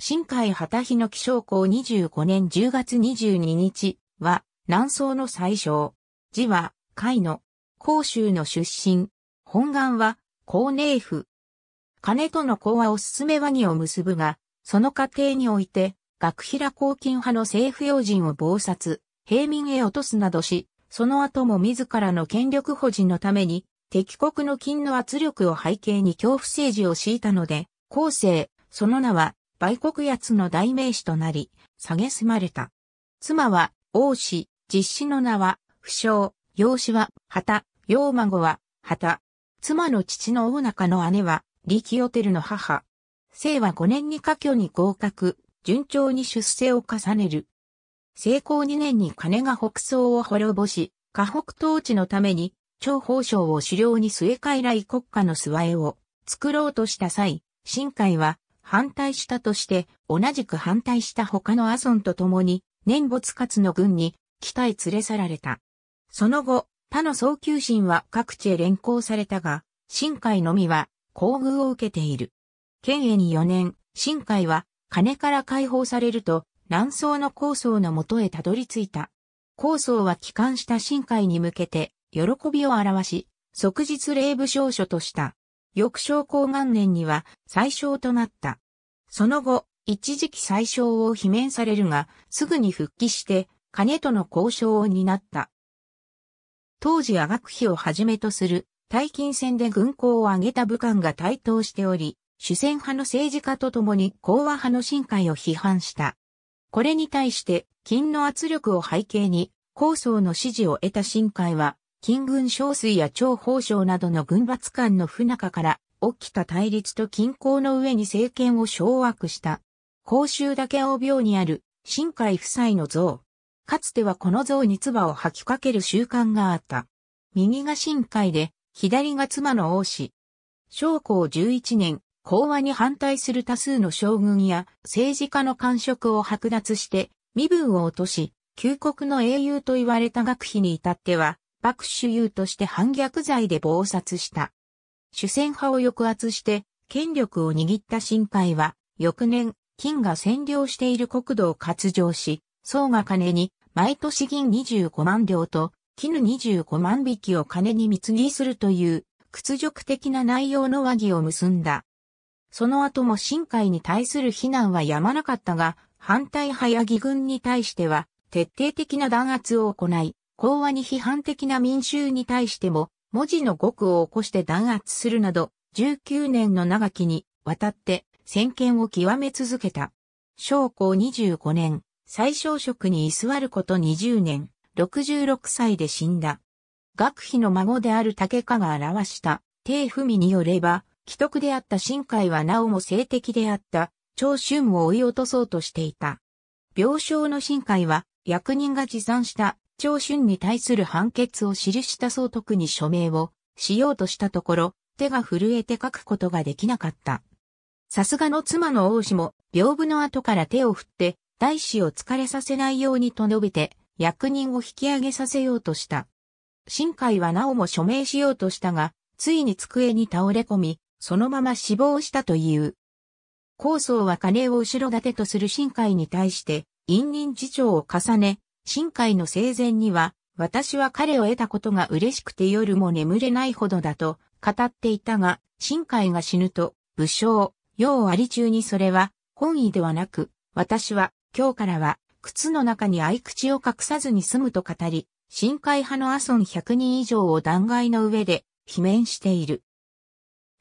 新海旗日の気象校25年10月22日は、南宋の最小。字は、海の、甲州の出身。本願は、高寧府。金との子はおすすめ和議を結ぶが、その過程において、学平公金派の政府要人を謀殺、平民へ落とすなどし、その後も自らの権力保持のために、敵国の金の圧力を背景に恐怖政治を敷いたので、後世、その名は、売国奴の代名詞となり、蔑まれた。妻は、王子、実子の名は、不詳、養子は、旗、養孫は、旗。妻の父の大中の姉は、リキオテルの母。生は5年に科挙に合格、順調に出世を重ねる。成功2年に金が北総を滅ぼし、河北統治のために、長宝省を狩猟に末傀儡国家の諏訪絵を作ろうとした際、新海は反対したとして、同じく反対した他のアソンと共に、念没活の軍に、北へ連れ去られた。その後、他の早急心は各地へ連行されたが、新海のみは、厚遇を受けている。県営に4年、新海は、金から解放されると、南宋の高僧のもとへたどり着いた。高僧は帰還した新海に向けて、喜びを表し、即日霊部少書とした。翌症光元年には最小となった。その後、一時期最小を罷免されるが、すぐに復帰して、金との交渉を担った。当時阿学費をはじめとする、大金戦で軍港を挙げた武官が台頭しており、主戦派の政治家と共に講和派の深会を批判した。これに対して、金の圧力を背景に、構想の支持を得た深会は、金軍小水や長宝省などの軍閥官の不仲から起きた対立と均衡の上に政権を掌握した。公衆だけ大病にある新海夫妻の像。かつてはこの像に唾を吐きかける習慣があった。右が新海で、左が妻の王子。将校11年、講和に反対する多数の将軍や政治家の官職を剥奪して身分を落とし、旧国の英雄と言われた学費に至っては、幕主優として反逆罪で謀殺した。主戦派を抑圧して権力を握った新海は、翌年、金が占領している国土を割譲し、宋が金に毎年銀25万両と絹25万匹を金に貢ぎするという屈辱的な内容の和議を結んだ。その後も新海に対する非難はやまなかったが、反対派や義軍に対しては徹底的な弾圧を行い、講和に批判的な民衆に対しても、文字の語句を起こして弾圧するなど、19年の長きにわたって先見を極め続けた。将校25年、最小職に居座ること20年、66歳で死んだ。学費の孫である竹家が表した、帝文によれば、既得であった新海はなおも性的であった、長春を追い落とそうとしていた。病床の新海は、役人が持参した長春に対する判決を記した総督に署名をしようとしたところ、手が震えて書くことができなかった。さすがの妻の王子も、屏風の後から手を振って、大使を疲れさせないようにと述べて、役人を引き上げさせようとした。新海はなおも署名しようとしたが、ついに机に倒れ込み、そのまま死亡したという。高僧は金を後ろ盾とする新海に対して、陰忍事情を重ね、新海の生前には、私は彼を得たことが嬉しくて夜も眠れないほどだと語っていたが、新海が死ぬと、武将、要あり中にそれは本意ではなく、私は今日からは靴の中に合口を隠さずに済むと語り、新海派のアソン100人以上を断崖の上で罷免している。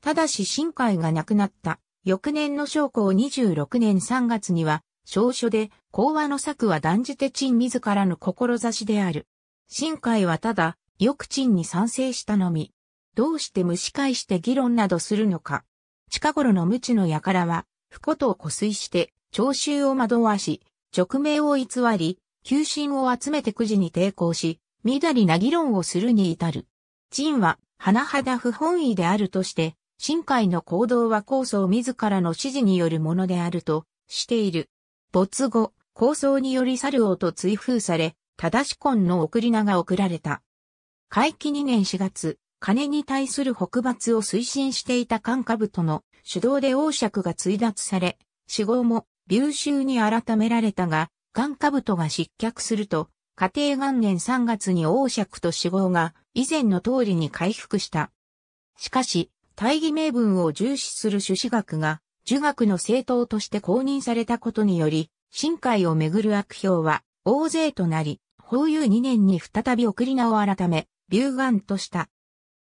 ただし新海が亡くなった翌年の将校26年3月には証書で、講話の策は断じて陳自らの志である。新海はただ、よく陳に賛成したのみ。どうして蒸し返して議論などするのか。近頃の無知の輩は、不ことを湖水して、聴衆を惑わし、直命を偽り、求心を集めてくじに抵抗し、みだりな議論をするに至る。陳は、甚だ不本意であるとして、新海の行動は構想自らの指示によるものであるとしている。没後、構想により猿王と追封され、正し婚の送り名が送られた。会期2年4月、金に対する北伐を推進していた関下部との主導で王爵が追奪され、死亡も琉州に改められたが、関下部とが失脚すると、家庭元年3月に王爵と死亡が以前の通りに回復した。しかし、大義名分を重視する朱子学が儒学の政党として公認されたことにより、新海をめぐる悪評は大勢となり、法有2年に再び送り名を改め、龍眼とした。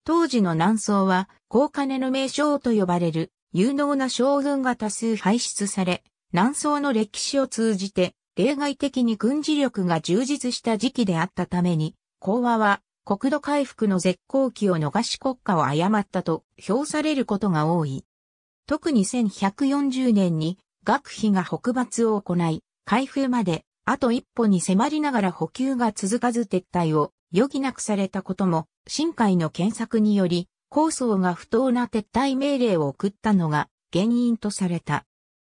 当時の南宋は、高金の名将と呼ばれる有能な将軍が多数輩出され、南宋の歴史を通じて、例外的に軍事力が充実した時期であったために、講和は国土回復の絶好期を逃し国家を誤ったと評されることが多い。特に1140年に学費が北伐を行い、開封まであと一歩に迫りながら補給が続かず撤退を余儀なくされたことも、新海の検索により、構想が不当な撤退命令を送ったのが原因とされた。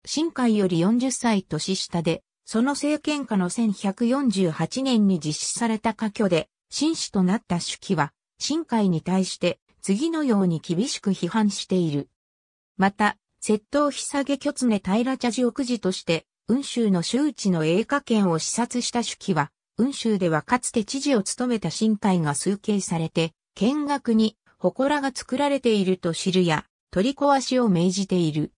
新海より40歳年下で、その政権下の1148年に実施された過去で、紳士となった主記は、新海に対して次のように厳しく批判している。また、窃盗ひさげ虚常平茶寺奥寺として、雲州の周知の栄華圏を視察した手記は、雲州ではかつて知事を務めた新海が崇敬されて、見学に、祠が作られていると知るや、取り壊しを命じている。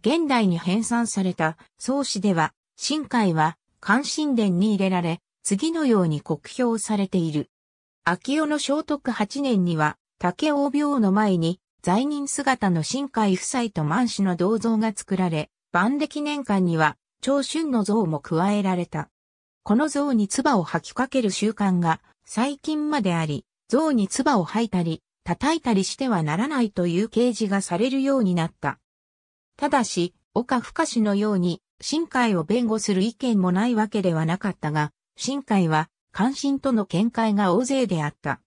現代に編纂された、創始では、新海は、関心殿に入れられ、次のように酷評されている。秋代の聖徳八年には、竹王病の前に、在任姿の新海夫妻と満氏の銅像が作られ、万暦年間には、長春の像も加えられた。この像に唾を吐きかける習慣が最近まであり、像に唾を吐いたり、叩いたりしてはならないという掲示がされるようになった。ただし、岡深氏のように、新海を弁護する意見もないわけではなかったが、新海は、関心との見解が大勢であった。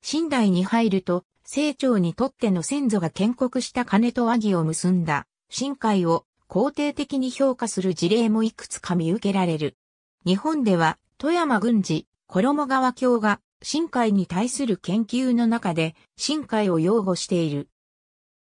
新代に入ると、清張にとっての先祖が建国した金と和議を結んだ、深海を肯定的に評価する事例もいくつか見受けられる。日本では、富山軍事、衣川教が、深海に対する研究の中で、深海を擁護している。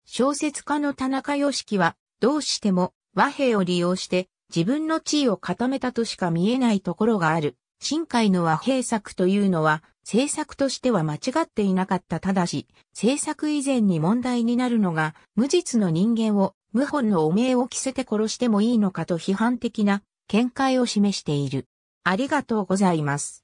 小説家の田中良樹は、どうしても和平を利用して、自分の地位を固めたとしか見えないところがある、新海の和平策というのは、政策としては間違っていなかったただし、政策以前に問題になるのが、無実の人間を、謀反の汚名を着せて殺してもいいのかと批判的な見解を示している。ありがとうございます。